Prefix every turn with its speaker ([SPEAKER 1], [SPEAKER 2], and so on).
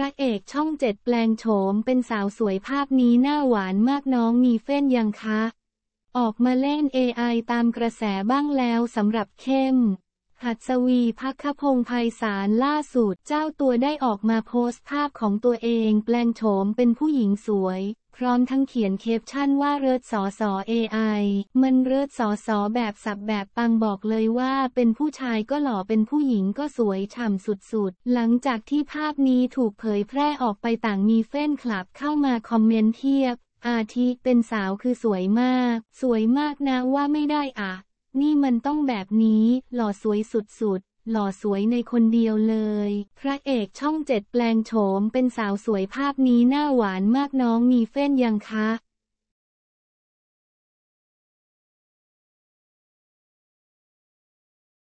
[SPEAKER 1] ระเอกช่องเจ็ดแปลงโฉมเป็นสาวสวยภาพนี้หน้าหวานมากน้องมีเฟ้นยังคะ ออกมาเล่น AI ตามกระแสบ้างแล้วสำหรับเข้มหัดสวีพักขพงศ์ยสารล่าสุด เจ้าตัวได้ออกมาโพสต์ภาพของตัวเองแปลงโฉมเป็นผู้หญิงสวย พร้อมทั้งเขียนเคปชั่นว่าเริดสอสอ AI มันเริดสอสอแบบสับแบบปังบอกเลยว่า เป็นผู้ชายก็หล่อเป็นผู้หญิงก็สวยฉ่ำสุดๆ หลังจากที่ภาพนี้ถูกเผยแพร่ออกไปต่างมีแฟนคลับเข้ามาคอมเมนต์เทียบอาทิเป็นสาวคือสวยมาก สวยมากนะว่าไม่ได้อ่ะนี่มันต้องแบบนี้ หล่อสวยสุดๆ หล่อสวยในคนเดียวเลย พระเอกช่องเจ็ดแปลงโฉมเป็นสาวสวยภาพนี้หน้าหวานมากน้องมีเฟ้นยังคะ